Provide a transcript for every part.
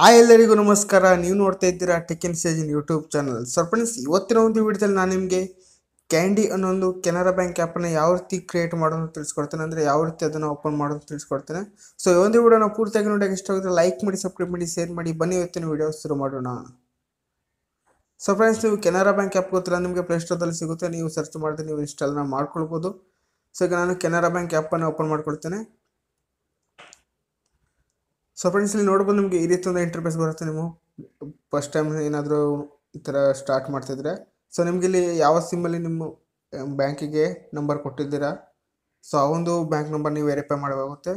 ಆ ಎಲ್ಲರಿಗೂ ನಮಸ್ಕಾರ ನೀವು ನೋಡ್ತಾ ಇದ್ದೀರಾ ಟೆಕ್ ಇನ್ ಸೇಜಿನ್ ಯೂಟ್ಯೂಬ್ ಚಾನಲ್ ಫ್ರೆಂಡ್ಸ್ ಇವತ್ತಿನ ಒಂದು ವಿಡಿಯೋದಲ್ಲಿ ನಾನು ನಿಮಗೆ ಕ್ಯಾಂಡಿ ಅನ್ನೋ ಒಂದು ಕೆನರಾ ಬ್ಯಾಂಕ್ ಆ್ಯಪನ್ನು ಯಾವ ರೀತಿ ಕ್ರಿಯೇಟ್ ಮಾಡೋದು ತಿಳಿಸ್ಕೊಡ್ತೇನೆ ಅಂದರೆ ಯಾವ ರೀತಿ ಅದನ್ನು ಓಪನ್ ಮಾಡೋದು ತಿಳಿಸ್ಕೊಡ್ತೇನೆ ಸೊ ಈ ಒಂದು ವಿಡಿಯೋನ ಪೂರ್ತಿಯಾಗಿ ನೋಡೋಕೆ ಇಷ್ಟ ಲೈಕ್ ಮಾಡಿ ಸಬ್ಸ್ಕ್ರೈಬ್ ಮಾಡಿ ಶೇರ್ ಮಾಡಿ ಬನ್ನಿ ಇವತ್ತಿನ ವಿಡಿಯೋ ಶುರು ಮಾಡೋಣ ಸೊ ಫ್ರೆಂಡ್ಸ್ ನೀವು ಕೆನರಾ ಬ್ಯಾಂಕ್ ಆ್ಯಪ್ ಗೊತ್ತಿಲ್ಲ ನಿಮಗೆ ಪ್ಲೇಸ್ಟೋರ್ದಲ್ಲಿ ಸಿಗುತ್ತೆ ನೀವು ಸರ್ಚ್ ಮಾಡಿದ್ರೆ ನೀವು ಇನ್ಸ್ಟಾಲ್ ಮಾಡ್ಕೊಳ್ಬೋದು ಸೊ ಈಗ ನಾನು ಕೆನರಾ ಬ್ಯಾಂಕ್ ಆ್ಯಪನ್ನು ಓಪನ್ ಮಾಡ್ಕೊಳ್ತೇನೆ ಸೊ ಫ್ರೆಂಡ್ಸ್ ಇಲ್ಲಿ ನೋಡ್ಬೋದು ನಿಮಗೆ ಈ ರೀತಿ ಒಂದು ಇಂಟರ್ಫೇಸ್ ಬರುತ್ತೆ ನೀವು ಫಸ್ಟ್ ಟೈಮ್ ಏನಾದರೂ ಈ ಥರ ಸ್ಟಾರ್ಟ್ ಮಾಡ್ತಿದ್ರೆ ಸೊ ನಿಮಗೆ ಇಲ್ಲಿ ಯಾವ ಸಿಮ್ಮಲ್ಲಿ ನಿಮ್ಮ ಬ್ಯಾಂಕಿಗೆ ನಂಬರ್ ಕೊಟ್ಟಿದ್ದೀರಾ ಸೊ ಆ ಒಂದು ಬ್ಯಾಂಕ್ ನಂಬರ್ ನೀವು ವೆರಿಫೈ ಮಾಡಬೇಕಾಗುತ್ತೆ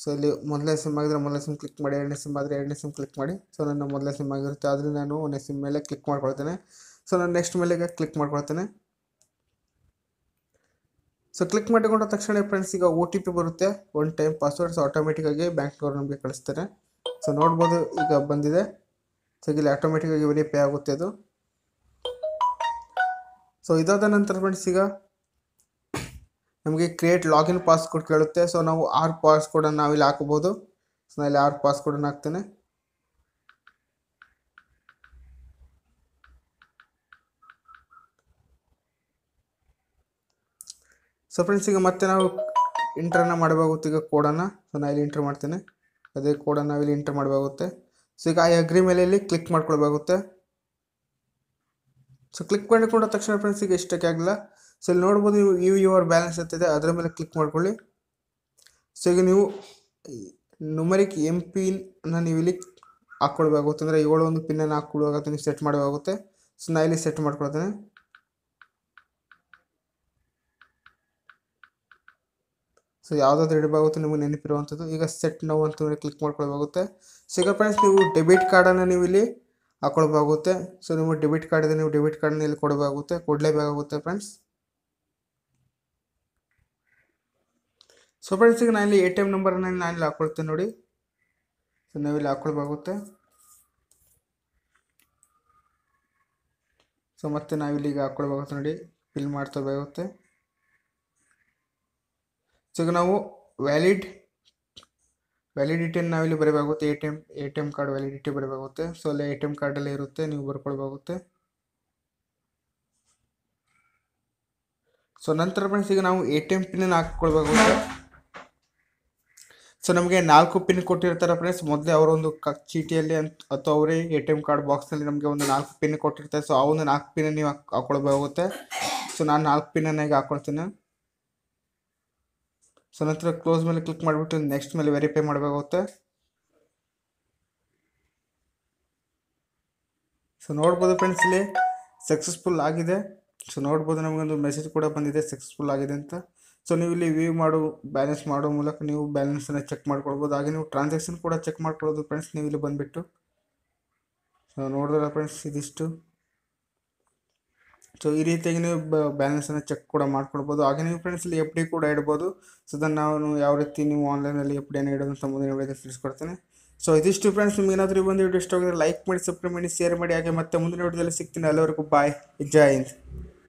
ಸೊ ಇಲ್ಲಿ ಮೊದಲನೇ ಸಿಮ್ ಆಗಿದ್ರೆ ಮೊದಲನೇ ಸಿಮ್ ಕ್ಲಿಕ್ ಮಾಡಿ ಎರಡನೇ ಸಿಮ್ ಆದರೆ ಎರಡನೇ ಸಿಮ್ ಕ್ಲಿಕ್ ಮಾಡಿ ಸೊ ನನ್ನ ಮೊದಲನೇ ಸಿಮ್ ಆಗಿರುತ್ತೆ ಆದರೆ ನಾನು ಒಂದನೇ ಸಿಮ್ ಮೇಲೆ ಕ್ಲಿಕ್ ಮಾಡ್ಕೊಳ್ತೇನೆ ಸೊ ನಾನು ನೆಕ್ಸ್ಟ್ ಮೇಲೆ ಕ್ಲಿಕ್ ಮಾಡ್ಕೊಳ್ತೇನೆ ಸೊ ಕ್ಲಿಕ್ ಮಾಡಿಕೊಂಡ ತಕ್ಷಣ ಫ್ರೆಂಡ್ಸ್ ಈಗ ಓ ಟಿ ಪಿ ಬರುತ್ತೆ ಒನ್ ಟೈಮ್ ಪಾಸ್ವರ್ಡ್ಸ್ ಬ್ಯಾಂಕ್ ಬ್ಯಾಂಕ್ನವ್ರು ನಮಗೆ ಕಳಿಸ್ತಾರೆ ಸೊ ನೋಡ್ಬೋದು ಈಗ ಬಂದಿದೆ ಸೊ ಇಲ್ಲಿ ಆಟೋಮೆಟಿಕ್ಕಾಗಿ ವೆರಿ ಪೇ ಆಗುತ್ತೆ ಅದು ಸೊ ಇದಾದ ನಂತರ ಫ್ರೆಂಡ್ಸ್ ಈಗ ನಮಗೆ ಕ್ರಿಯೇಟ್ ಲಾಗಿನ್ ಪಾಸ್ಕೋಡ್ ಕೇಳುತ್ತೆ ಸೊ ನಾವು ಆರು ಪಾಸ್ಕೋಡನ್ನು ನಾವಿಲ್ಲಿ ಹಾಕ್ಬೋದು ಸೊ ನಾನು ಇಲ್ಲಿ ಆರು ಪಾಸ್ಕೋಡನ್ನು ಹಾಕ್ತೇನೆ ಸೊ ಫ್ರೆಂಡ್ಸ್ ಈಗ ಮತ್ತೆ ನಾವು ಇಂಟ್ರನ್ನ ಮಾಡಬೇಕಾಗುತ್ತೆ ಈಗ ಕೋಡನ್ನು ಸೊ ನಾನು ಇಲ್ಲಿ ಇಂಟ್ರ್ ಮಾಡ್ತೇನೆ ಅದೇ ಕೋಡನ್ನು ನಾವಿಲ್ಲಿ ಇಂಟ್ರ್ ಮಾಡಬೇಕಾಗುತ್ತೆ ಸೊ ಈಗ ಐ ಅಗ್ರಿ ಮೇಲೆ ಇಲ್ಲಿ ಕ್ಲಿಕ್ ಮಾಡ್ಕೊಳ್ಬೇಕಾಗುತ್ತೆ ಸೊ ಕ್ಲಿಕ್ ಮಾಡಿಕೊಂಡ ತಕ್ಷಣ ಫ್ರೆಂಡ್ಸ್ ಈಗ ಇಷ್ಟಕ್ಕೆ ಆಗಲ್ಲ ಸೊ ಇಲ್ಲಿ ನೋಡ್ಬೋದು ನೀವು ಯು ಯುವರ್ ಬ್ಯಾಲೆನ್ಸ್ ಅಂತಿದೆ ಅದರ ಮೇಲೆ ಕ್ಲಿಕ್ ಮಾಡ್ಕೊಳ್ಳಿ ಸೊ ಈಗ ನೀವು ನುಮರಿಕ್ ಎಮ್ ಪಿನ್ನ ನೀವು ಇಲ್ಲಿ ಹಾಕ್ಕೊಳ್ಬೇಕಾಗುತ್ತೆ ಅಂದರೆ ಏಳು ಒಂದು ಪಿನ್ನನ್ನು ಹಾಕ್ಕೊಳ್ಬೇಕಾಗುತ್ತೆ ನೀವು ಸೆಟ್ ಮಾಡಬೇಕಾಗುತ್ತೆ ಸೊ ನಾ ಇಲ್ಲಿ ಸೆಟ್ ಮಾಡ್ಕೊಳ್ತೇನೆ ಸೊ ಯಾವುದಾದ್ರು ಇಡಬೇಕಾಗುತ್ತೆ ನಿಮಗೆ ನೆನಪಿರುವಂಥದ್ದು ಈಗ ಸೆಟ್ ನೋವು ಅಂತ ಕ್ಲಿಕ್ ಮಾಡ್ಕೊಳ್ಬೇಕಾಗುತ್ತೆ ಸಿಗ ಫ್ರೆಂಡ್ಸ್ ನೀವು ಡೆಬಿಟ್ ಕಾರ್ಡನ್ನು ನೀವು ಇಲ್ಲಿ ಹಾಕೊಳ್ಬೇಕಾಗುತ್ತೆ ಸೊ ನಿಮ್ಮ ಡೆಬಿಟ್ ಕಾರ್ಡ್ ಇದೆ ನೀವು ಡೆಬಿಟ್ ಕಾರ್ಡನ್ನ ಇಲ್ಲಿ ಕೊಡಬೇಕಾಗುತ್ತೆ ಕೊಡಲೇಬೇಕಾಗುತ್ತೆ ಫ್ರೆಂಡ್ಸ್ ಸೊ ಫ್ರೆಂಡ್ಸ್ ಈಗ ನಾನಿಲ್ಲಿ ಎ ಟಿ ಎಮ್ ನಂಬರನ್ನು ನಾನಿಲ್ಲಿ ಹಾಕ್ಕೊಳ್ತೇನೆ ನೋಡಿ ಸೊ ನಾವಿಲ್ಲಿ ಹಾಕ್ಕೊಳ್ಬೇಕಾಗುತ್ತೆ ಸೊ ಮತ್ತೆ ನಾವಿಲ್ಲಿ ಈಗ ಹಾಕ್ಕೊಳ್ಬೇಕಾಗುತ್ತೆ ನೋಡಿ ಫಿಲ್ ಮಾಡ್ತಬೇಕಾಗುತ್ತೆ ಸೊ ಈಗ ನಾವು ವ್ಯಾಲಿಡ್ ವ್ಯಾಲಿಡಿಟಿ ನಾವಿಲ್ಲಿ ಬರೀಬೇಕಾಗುತ್ತೆ A T M A T M card validity ಬರೀಬೇಕಾಗುತ್ತೆ ಸೊ ಅಲ್ಲಿ ಎ ಟಿ ಎಮ್ ಅಲ್ಲಿ ಇರುತ್ತೆ ನೀವು ಬರ್ಕೊಳ್ಬೇಕಾಗುತ್ತೆ ಸೊ ನಂತರ ಫ್ರೆಂಡ್ಸ್ ಈಗ ನಾವು ಎ ಟಿ ಎಮ್ ಪಿನ್ ಹಾಕ್ಕೊಳ್ಬೇಕಾಗುತ್ತೆ ಸೊ ನಮಗೆ ನಾಲ್ಕು ಪಿನ್ ಕೊಟ್ಟಿರ್ತಾರೆ ಫ್ರೆಂಡ್ಸ್ ಮೊದಲೇ ಅವರೊಂದು ಕ ಚೀಟಿಯಲ್ಲಿ ಅಂತ ಅಥವಾ ಅವರೇ ಎ ಟಿ ಎಮ್ ಕಾರ್ಡ್ ಬಾಕ್ಸ್ನಲ್ಲಿ ನಮಗೆ ಒಂದು ನಾಲ್ಕು ಪಿನ್ ಕೊಟ್ಟಿರ್ತಾರೆ ಸೊ ಆ ಒಂದು ನಾಲ್ಕು ಪಿನ್ ನೀವು ಹಾಕೊಳ್ಬೇಕಾಗುತ್ತೆ ಸೊ ನಾನು ನಾಲ್ಕು ಪಿನ್ನನ್ನು ಈಗ ಹಾಕೊಳ್ತೀನಿ ಸೊ ನಂತರ ಕ್ಲೋಸ್ ಮೇಲೆ ಕ್ಲಿಕ್ ಮಾಡಿಬಿಟ್ಟು ನೆಕ್ಸ್ಟ್ ಮೇಲೆ ವೆರಿಫೈ ಮಾಡಬೇಕಾಗುತ್ತೆ ಸೊ ನೋಡ್ಬೋದು ಫ್ರೆಂಡ್ಸ್ ಇಲ್ಲಿ ಸಕ್ಸಸ್ಫುಲ್ ಆಗಿದೆ ಸೊ ನೋಡ್ಬೋದು ನಮಗೊಂದು ಮೆಸೇಜ್ ಕೂಡ ಬಂದಿದೆ ಸಕ್ಸಸ್ಫುಲ್ ಆಗಿದೆ ಅಂತ ಸೊ ನೀವು ಇಲ್ಲಿ ವ್ಯೂ ಮಾಡು ಬ್ಯಾಲೆನ್ಸ್ ಮಾಡೋ ಮೂಲಕ ನೀವು ಬ್ಯಾಲೆನ್ಸನ್ನು ಚೆಕ್ ಮಾಡ್ಕೊಳ್ಬೋದು ಹಾಗೆ ನೀವು ಟ್ರಾನ್ಸಾಕ್ಷನ್ ಕೂಡ ಚೆಕ್ ಮಾಡ್ಕೊಳ್ಬೋದು ಫ್ರೆಂಡ್ಸ್ ನೀವು ಇಲ್ಲಿ ಬಂದುಬಿಟ್ಟು ಸೊ ನೋಡಿದ್ರೆ ಫ್ರೆಂಡ್ಸ್ ಇದಿಷ್ಟು ಸೊ ಈ ರೀತಿಯಾಗಿ ನೀವು ಬ್ಯಾಲೆನ್ಸನ್ನು ಚೆಕ್ ಕೂಡ ಮಾಡ್ಕೊಡ್ಬೋದು ಹಾಗೆ ನೀವು ಫ್ರೆಂಡ್ಸ್ ಇಲ್ಲಿ ಎಫ್ ಡಿ ಕೂಡ ಇಡ್ಬೋದು ಸೊ ಅದನ್ನು ನಾನು ಯಾವ ರೀತಿ ನೀವು ಆನ್ಲೈನಲ್ಲಿ ಎಫ್ ಡಿಯನ್ನು ಇಡೋದು ಮುಂದಿನ ವಿಡಿಯೋದಲ್ಲಿ ತಿಳಿಸ್ಕೊಡ್ತೇನೆ ಸೊ ಇದಿಷ್ಟು ಫ್ರೆಂಡ್ಸ್ ನಿಮ್ಗೆ ಏನಾದರೂ ಒಂದು ವಿಡಿಯೋ ಇಷ್ಟ ಆಗಿದ್ರೆ ಲೈಕ್ ಮಾಡಿ ಸಬ್ಸ್ಕ್ರೈಬ್ ಮಾಡಿ ಶೇರ್ ಮಾಡಿ ಹಾಗೆ ಮತ್ತೆ ಮುಂದಿನ ವಿಡಿಯೋದಲ್ಲಿ ಸಿಗ್ತೀನಿ ಎಲ್ಲರಿಗೂ ಬಾಯ್ ಜೈ ಹಿಂದ್